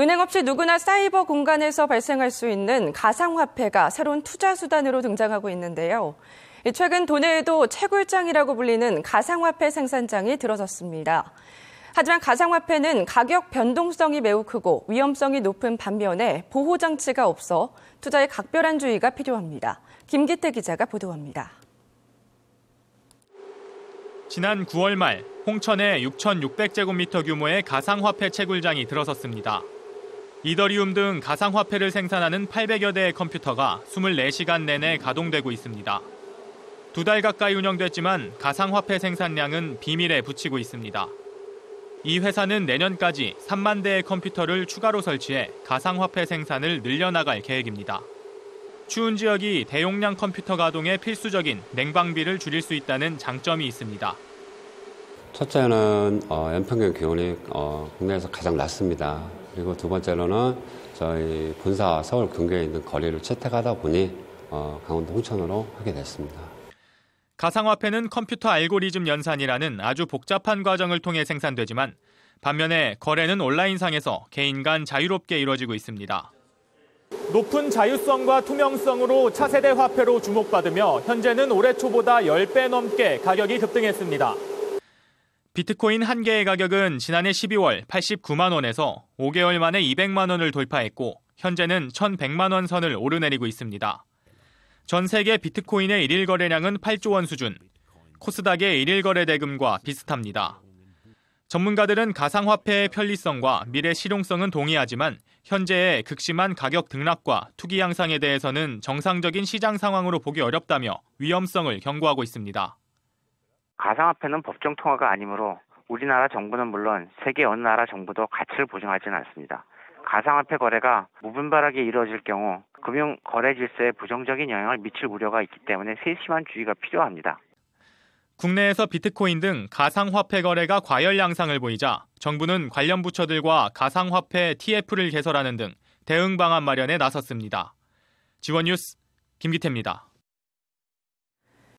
은행 없이 누구나 사이버 공간에서 발생할 수 있는 가상화폐가 새로운 투자 수단으로 등장하고 있는데요. 최근 도내에도 채굴장이라고 불리는 가상화폐 생산장이 들어섰습니다. 하지만 가상화폐는 가격 변동성이 매우 크고 위험성이 높은 반면에 보호장치가 없어 투자에 각별한 주의가 필요합니다. 김기태 기자가 보도합니다. 지난 9월 말 홍천에 6,600제곱미터 규모의 가상화폐 채굴장이 들어섰습니다. 이더리움 등 가상화폐를 생산하는 800여 대의 컴퓨터가 24시간 내내 가동되고 있습니다. 두 달 가까이 운영됐지만 가상화폐 생산량은 비밀에 붙이고 있습니다. 이 회사는 내년까지 3만 대의 컴퓨터를 추가로 설치해 가상화폐 생산을 늘려나갈 계획입니다. 추운 지역이 대용량 컴퓨터 가동에 필수적인 냉방비를 줄일 수 있다는 장점이 있습니다. 첫째는 어, 연평균 기온이 어, 국내에서 가장 낮습니다. 그리고 두 번째로는 저희 본사 서울 근교에 있는 거리를 채택하다 보니 어, 강원도 홍천으로 하게 됐습니다. 가상화폐는 컴퓨터 알고리즘 연산이라는 아주 복잡한 과정을 통해 생산되지만 반면에 거래는 온라인상에서 개인 간 자유롭게 이루어지고 있습니다. 높은 자유성과 투명성으로 차세대 화폐로 주목받으며 현재는 올해 초보다 10배 넘게 가격이 급등했습니다. 비트코인 한 개의 가격은 지난해 12월 89만 원에서 5개월 만에 200만 원을 돌파했고 현재는 1,100만 원 선을 오르내리고 있습니다. 전 세계 비트코인의 일일 거래량은 8조 원 수준, 코스닥의 일일 거래 대금과 비슷합니다. 전문가들은 가상화폐의 편리성과 미래 실용성은 동의하지만 현재의 극심한 가격 등락과 투기 양상에 대해서는 정상적인 시장 상황으로 보기 어렵다며 위험성을 경고하고 있습니다. 가상화폐는 법정 통화가 아니므로 우리나라 정부는 물론 세계 어느 나라 정부도 가치를 보증하지는 않습니다. 가상화폐 거래가 무분발하게 이루어질 경우 금융 거래 질서에 부정적인 영향을 미칠 우려가 있기 때문에 세심한 주의가 필요합니다. 국내에서 비트코인 등 가상화폐 거래가 과열 양상을 보이자 정부는 관련 부처들과 가상화폐 TF를 개설하는 등 대응 방안 마련에 나섰습니다. 지원 뉴스 김기태입니다.